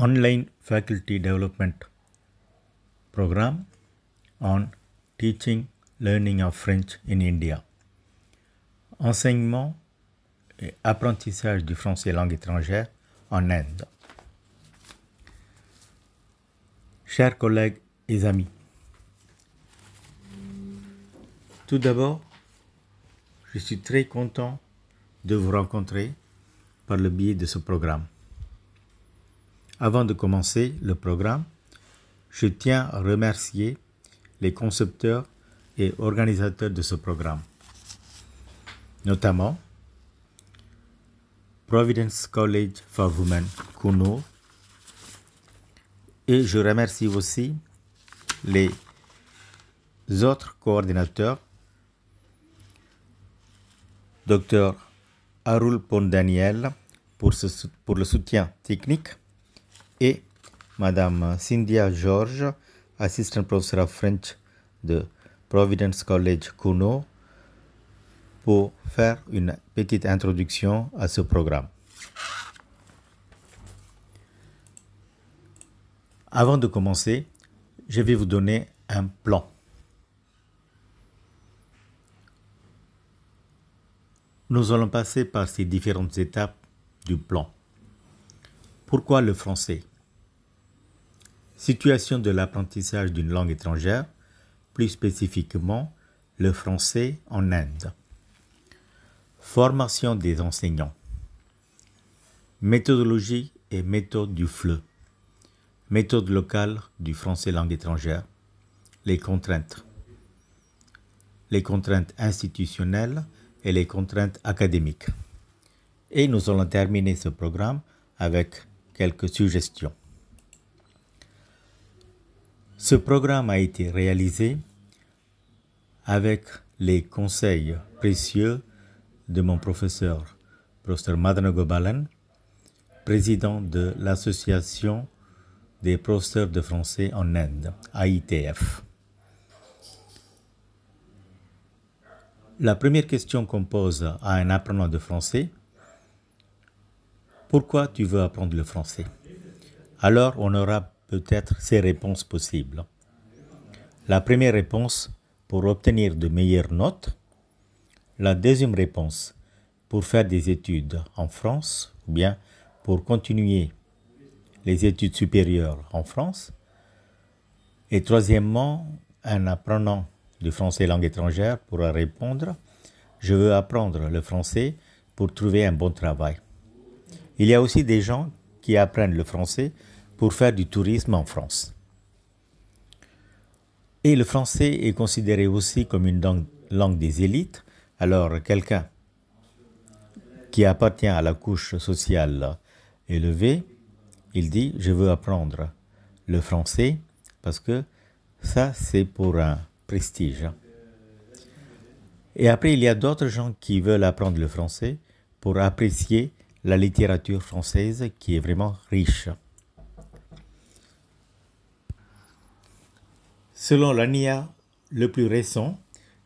online faculty development Programme on teaching learning of French in India. Enseignement et apprentissage du français langue étrangère en Inde. Chers collègues et amis, tout d'abord, je suis très content de vous rencontrer par le biais de ce programme. Avant de commencer le programme, je tiens à remercier les concepteurs et organisateurs de ce programme, notamment Providence College for Women, Kuno, et je remercie aussi les autres coordinateurs, Dr. Arul Pondaniel, pour, pour le soutien technique et Madame Cynthia George, assistant professor of French de Providence College Kuno, pour faire une petite introduction à ce programme. Avant de commencer, je vais vous donner un plan. Nous allons passer par ces différentes étapes du plan. Pourquoi le français Situation de l'apprentissage d'une langue étrangère, plus spécifiquement le français en Inde. Formation des enseignants. Méthodologie et méthode du FLE. Méthode locale du français langue étrangère. Les contraintes. Les contraintes institutionnelles et les contraintes académiques. Et nous allons terminer ce programme avec quelques suggestions. Ce programme a été réalisé avec les conseils précieux de mon professeur, professeur Madhana Gobalan, président de l'Association des professeurs de français en Inde, AITF. La première question qu'on pose à un apprenant de français, pourquoi tu veux apprendre le français Alors, on aura peut-être ces réponses possibles. La première réponse, pour obtenir de meilleures notes. La deuxième réponse, pour faire des études en France ou bien pour continuer les études supérieures en France. Et troisièmement, un apprenant du français langue étrangère pourra répondre Je veux apprendre le français pour trouver un bon travail. Il y a aussi des gens qui apprennent le français pour faire du tourisme en France. Et le français est considéré aussi comme une langue, des élites. Alors quelqu'un qui appartient à la couche sociale élevée, il dit je veux apprendre le français parce que ça c'est pour un prestige. Et après il y a d'autres gens qui veulent apprendre le français pour apprécier la littérature française qui est vraiment riche. Selon l'ANIA le plus récent,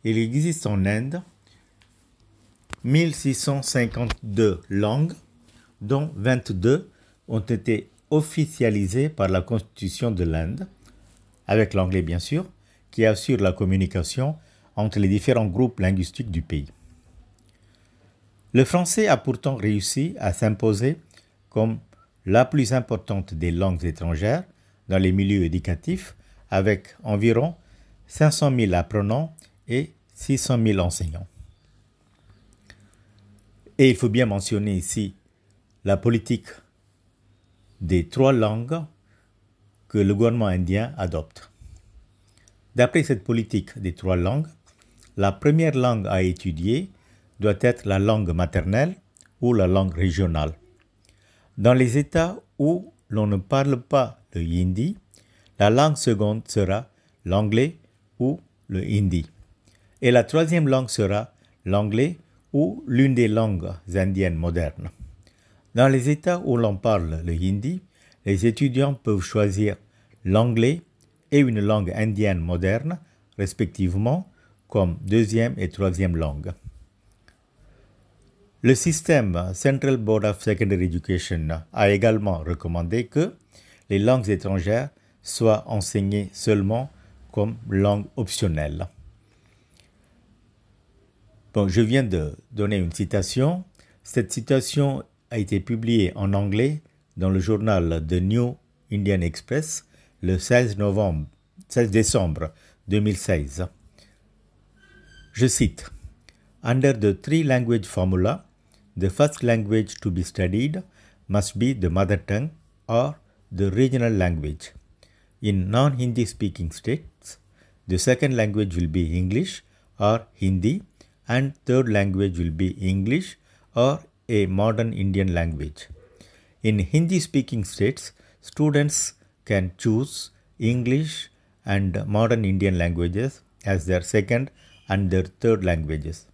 il existe en Inde 1652 langues, dont 22 ont été officialisées par la Constitution de l'Inde, avec l'anglais bien sûr, qui assure la communication entre les différents groupes linguistiques du pays. Le français a pourtant réussi à s'imposer comme la plus importante des langues étrangères dans les milieux éducatifs avec environ 500 000 apprenants et 600 000 enseignants. Et il faut bien mentionner ici la politique des trois langues que le gouvernement indien adopte. D'après cette politique des trois langues, la première langue à étudier doit être la langue maternelle ou la langue régionale. Dans les États où l'on ne parle pas le hindi, la langue seconde sera l'anglais ou le hindi. Et la troisième langue sera l'anglais ou l'une des langues indiennes modernes. Dans les États où l'on parle le hindi, les étudiants peuvent choisir l'anglais et une langue indienne moderne, respectivement, comme deuxième et troisième langue. Le système Central Board of Secondary Education a également recommandé que les langues étrangères soit enseigné seulement comme langue optionnelle. Bon, je viens de donner une citation. Cette citation a été publiée en anglais dans le journal The New Indian Express le 16, novembre, 16 décembre 2016. Je cite Under the three language formula, the first language to be studied must be the mother tongue or the regional language. In non-Hindi speaking states, the second language will be English or Hindi and third language will be English or a modern Indian language. In Hindi speaking states, students can choose English and modern Indian languages as their second and their third languages.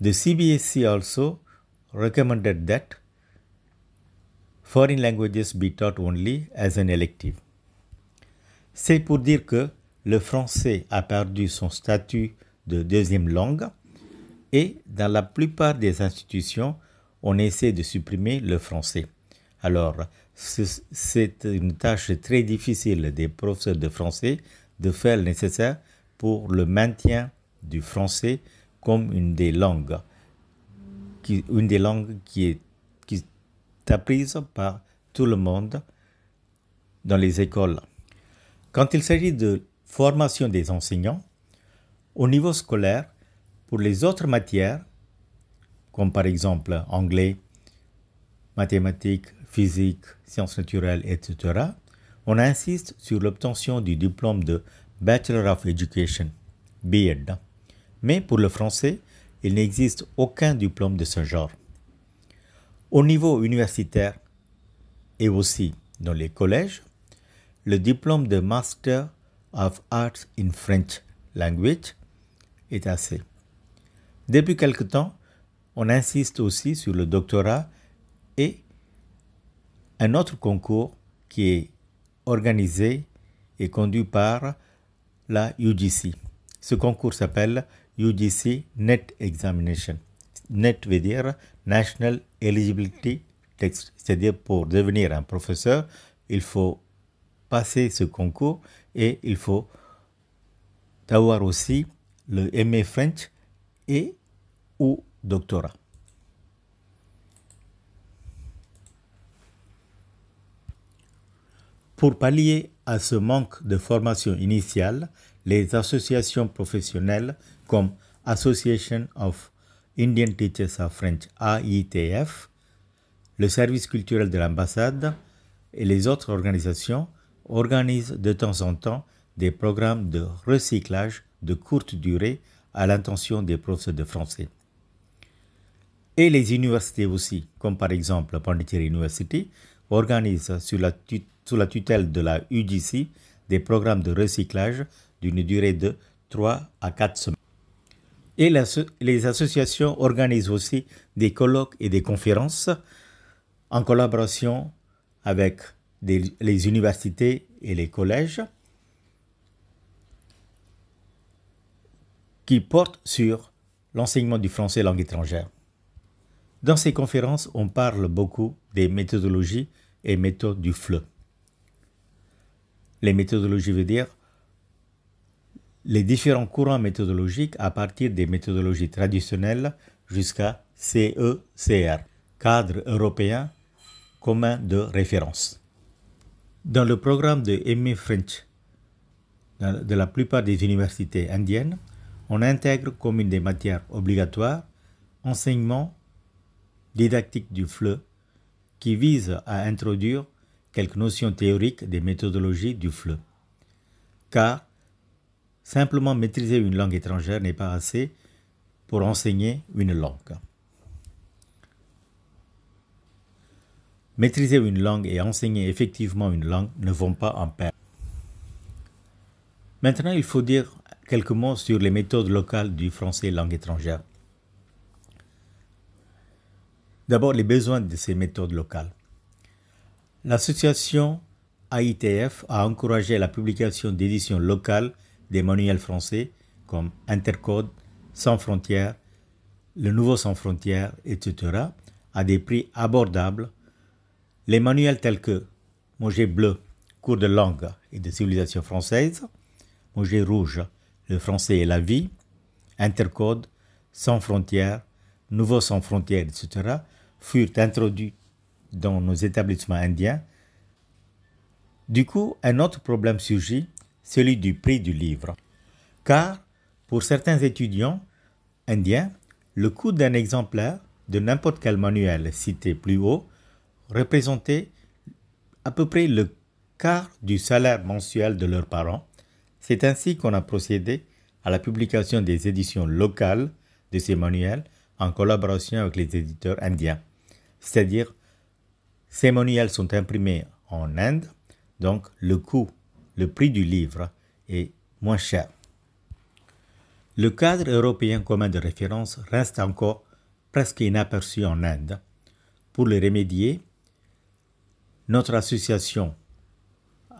The CBSC also recommended that foreign languages be taught only as an elective. C'est pour dire que le français a perdu son statut de deuxième langue et dans la plupart des institutions, on essaie de supprimer le français. Alors, c'est une tâche très difficile des professeurs de français de faire le nécessaire pour le maintien du français comme une des langues, qui, une des langues qui est apprise par tout le monde dans les écoles. Quand il s'agit de formation des enseignants, au niveau scolaire, pour les autres matières, comme par exemple anglais, mathématiques, physique, sciences naturelles, etc., on insiste sur l'obtention du diplôme de Bachelor of Education, BEd. Mais pour le français, il n'existe aucun diplôme de ce genre. Au niveau universitaire et aussi dans les collèges, le diplôme de Master of Arts in French Language est assez. Depuis quelque temps, on insiste aussi sur le doctorat et un autre concours qui est organisé et conduit par la UGC. Ce concours s'appelle UGC Net Examination. Net veut dire National éligibilité texte c'est-à-dire pour devenir un professeur, il faut passer ce concours et il faut avoir aussi le MA French et ou doctorat. Pour pallier à ce manque de formation initiale, les associations professionnelles comme Association of Indian Teachers of French, AITF, le service culturel de l'ambassade et les autres organisations organisent de temps en temps des programmes de recyclage de courte durée à l'intention des professeurs de français. Et les universités aussi, comme par exemple Pondicherry University, organisent sous la, tutelle de la UGC des programmes de recyclage d'une durée de 3 à 4 semaines. Et les associations organisent aussi des colloques et des conférences en collaboration avec les universités et les collèges qui portent sur l'enseignement du français langue étrangère. Dans ces conférences, on parle beaucoup des méthodologies et méthodes du FLE. Les méthodologies veut dire les différents courants méthodologiques à partir des méthodologies traditionnelles jusqu'à CECR, cadre européen commun de référence. Dans le programme de Aimé French de la plupart des universités indiennes, on intègre comme une des matières obligatoires enseignement didactique du FLE qui vise à introduire quelques notions théoriques des méthodologies du FLE. Car Simplement maîtriser une langue étrangère n'est pas assez pour enseigner une langue. Maîtriser une langue et enseigner effectivement une langue ne vont pas en pair. Maintenant, il faut dire quelques mots sur les méthodes locales du français langue étrangère. D'abord, les besoins de ces méthodes locales. L'association AITF a encouragé la publication d'éditions locales des manuels français comme Intercode, Sans frontières, Le nouveau sans frontières, etc., à des prix abordables. Les manuels tels que Manger bleu, cours de langue et de civilisation française, Manger rouge, le français et la vie, Intercode, Sans frontières, Nouveau sans frontières, etc., furent introduits dans nos établissements indiens. Du coup, un autre problème surgit celui du prix du livre. Car, pour certains étudiants indiens, le coût d'un exemplaire de n'importe quel manuel cité plus haut représentait à peu près le quart du salaire mensuel de leurs parents. C'est ainsi qu'on a procédé à la publication des éditions locales de ces manuels en collaboration avec les éditeurs indiens. C'est-à-dire, ces manuels sont imprimés en Inde, donc le coût le prix du livre est moins cher. Le cadre européen commun de référence reste encore presque inaperçu en Inde. Pour le remédier, notre association,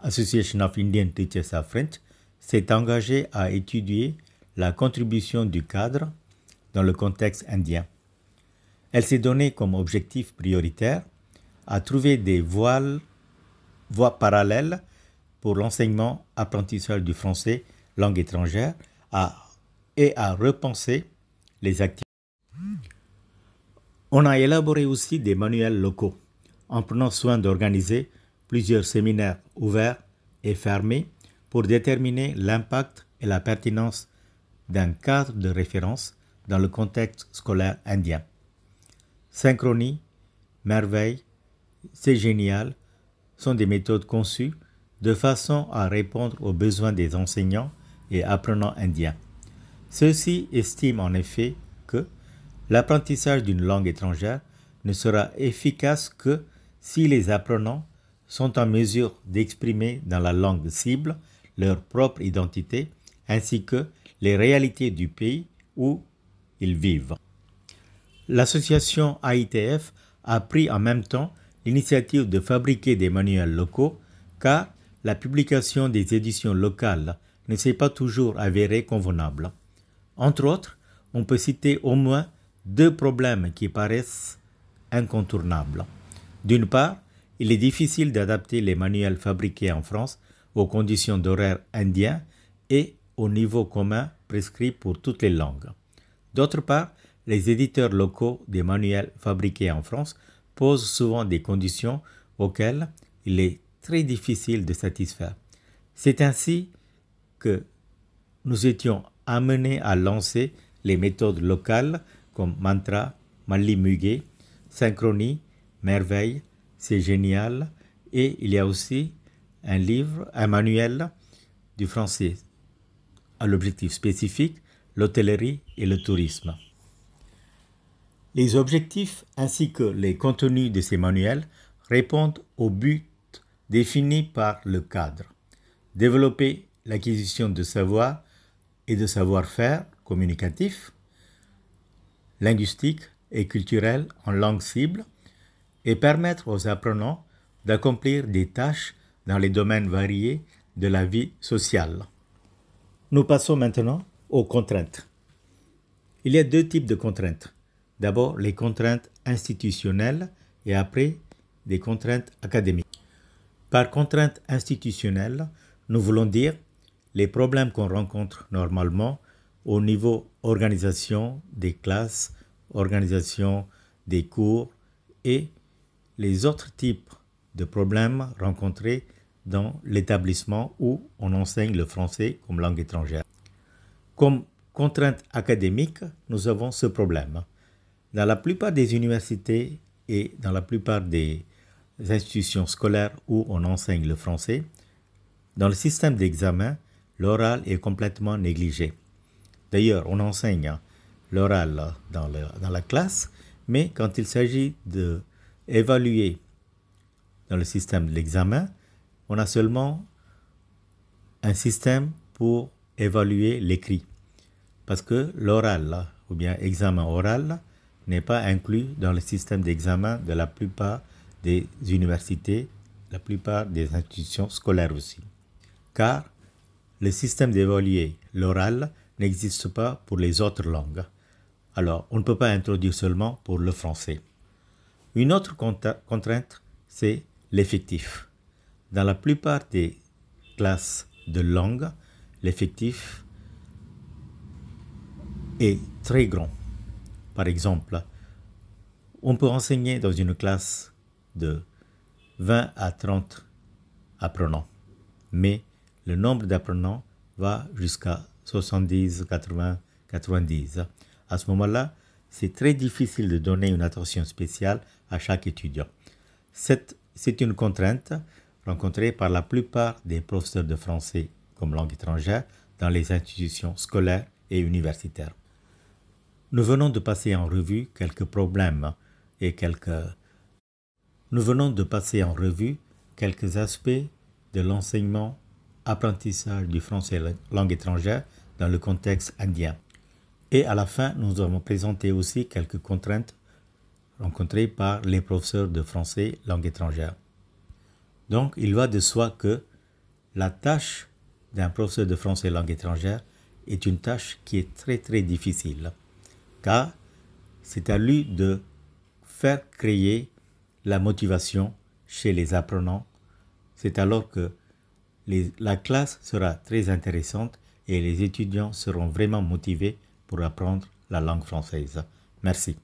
Association of Indian Teachers of French, s'est engagée à étudier la contribution du cadre dans le contexte indien. Elle s'est donnée comme objectif prioritaire à trouver des voies parallèles pour l'enseignement apprentissage du français langue étrangère à, et à repenser les activités. On a élaboré aussi des manuels locaux en prenant soin d'organiser plusieurs séminaires ouverts et fermés pour déterminer l'impact et la pertinence d'un cadre de référence dans le contexte scolaire indien. Synchronie, merveille, c'est génial sont des méthodes conçues de façon à répondre aux besoins des enseignants et apprenants indiens. Ceux-ci estiment en effet que l'apprentissage d'une langue étrangère ne sera efficace que si les apprenants sont en mesure d'exprimer dans la langue cible leur propre identité ainsi que les réalités du pays où ils vivent. L'association AITF a pris en même temps l'initiative de fabriquer des manuels locaux car la publication des éditions locales ne s'est pas toujours avérée convenable. Entre autres, on peut citer au moins deux problèmes qui paraissent incontournables. D'une part, il est difficile d'adapter les manuels fabriqués en France aux conditions d'horaire indien et au niveau commun prescrit pour toutes les langues. D'autre part, les éditeurs locaux des manuels fabriqués en France posent souvent des conditions auxquelles il est très difficile de satisfaire. C'est ainsi que nous étions amenés à lancer les méthodes locales comme mantra, Mali Mugé, synchronie, merveille, c'est génial, et il y a aussi un livre, un manuel du français à l'objectif spécifique, l'hôtellerie et le tourisme. Les objectifs ainsi que les contenus de ces manuels répondent au but définie par le cadre. Développer l'acquisition de savoir et de savoir-faire communicatif, linguistique et culturel en langue cible et permettre aux apprenants d'accomplir des tâches dans les domaines variés de la vie sociale. Nous passons maintenant aux contraintes. Il y a deux types de contraintes. D'abord les contraintes institutionnelles et après des contraintes académiques. Par contrainte institutionnelle, nous voulons dire les problèmes qu'on rencontre normalement au niveau organisation des classes, organisation des cours et les autres types de problèmes rencontrés dans l'établissement où on enseigne le français comme langue étrangère. Comme contrainte académique, nous avons ce problème. Dans la plupart des universités et dans la plupart des institutions scolaires où on enseigne le français, dans le système d'examen, l'oral est complètement négligé. D'ailleurs, on enseigne hein, l'oral dans, la classe, mais quand il s'agit d'évaluer dans le système de l'examen, on a seulement un système pour évaluer l'écrit. Parce que l'oral, ou bien examen oral, n'est pas inclus dans le système d'examen de la plupart des universités, la plupart des institutions scolaires aussi. Car le système d'évaluer l'oral n'existe pas pour les autres langues. Alors, on ne peut pas introduire seulement pour le français. Une autre contrainte, c'est l'effectif. Dans la plupart des classes de langue, l'effectif est très grand. Par exemple, on peut enseigner dans une classe de 20 à 30 apprenants. Mais le nombre d'apprenants va jusqu'à 70, 80, 90. À ce moment-là, c'est très difficile de donner une attention spéciale à chaque étudiant. C'est une contrainte rencontrée par la plupart des professeurs de français comme langue étrangère dans les institutions scolaires et universitaires. Nous venons de passer en revue quelques problèmes et quelques nous venons de passer en revue quelques aspects de l'enseignement apprentissage du français langue étrangère dans le contexte indien. Et à la fin, nous avons présenté aussi quelques contraintes rencontrées par les professeurs de français langue étrangère. Donc, il va de soi que la tâche d'un professeur de français langue étrangère est une tâche qui est très très difficile, car c'est à lui de faire créer la motivation chez les apprenants. C'est alors que la classe sera très intéressante et les étudiants seront vraiment motivés pour apprendre la langue française. Merci.